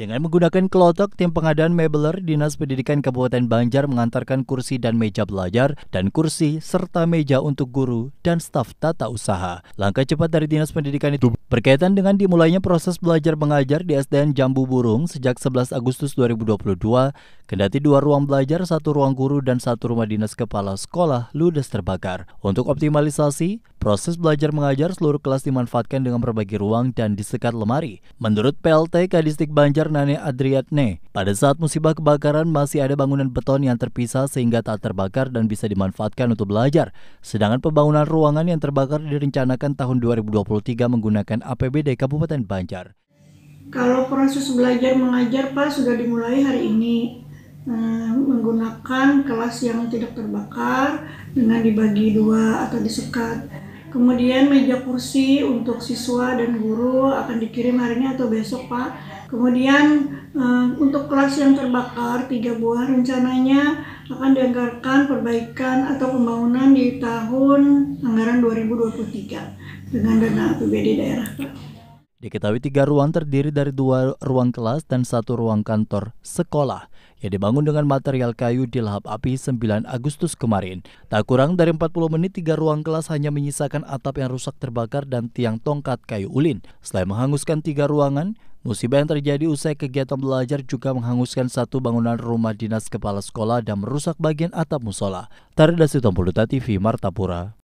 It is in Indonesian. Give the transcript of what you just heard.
Dengan menggunakan kelotok, tim pengadaan mebeler Dinas Pendidikan Kabupaten Banjar mengantarkan kursi dan meja belajar dan kursi serta meja untuk guru dan staf tata usaha. Langkah cepat dari Dinas Pendidikan itu berkaitan dengan dimulainya proses belajar mengajar di SDN Jambu Burung sejak 11 Agustus 2022 Kendati dua ruang belajar, satu ruang guru, dan satu rumah dinas kepala sekolah ludes terbakar. Untuk optimalisasi, proses belajar mengajar seluruh kelas dimanfaatkan dengan berbagi ruang dan disekat lemari. Menurut PLT Kadistik Banjar Nane Adriatne, pada saat musibah kebakaran masih ada bangunan beton yang terpisah sehingga tak terbakar dan bisa dimanfaatkan untuk belajar. Sedangkan pembangunan ruangan yang terbakar direncanakan tahun 2023 menggunakan APBD Kabupaten Banjar. Kalau proses belajar mengajar Pak sudah dimulai hari ini, menggunakan kelas yang tidak terbakar dengan dibagi dua atau disekat. Kemudian meja kursi untuk siswa dan guru akan dikirim hari ini atau besok Pak. Kemudian untuk kelas yang terbakar tiga buah rencananya akan dianggarkan perbaikan atau pembangunan di tahun anggaran 2023 dengan dana APBD daerah Pak. Diketahui tiga ruang terdiri dari dua ruang kelas dan satu ruang kantor sekolah yang dibangun dengan material kayu di lahap api 9 Agustus kemarin. Tak kurang dari 40 menit, tiga ruang kelas hanya menyisakan atap yang rusak terbakar dan tiang tongkat kayu ulin. Selain menghanguskan tiga ruangan, musibah yang terjadi usai kegiatan belajar juga menghanguskan satu bangunan rumah dinas kepala sekolah dan merusak bagian atap musola. Tari Dasi Sitompuluta TV, Martapura.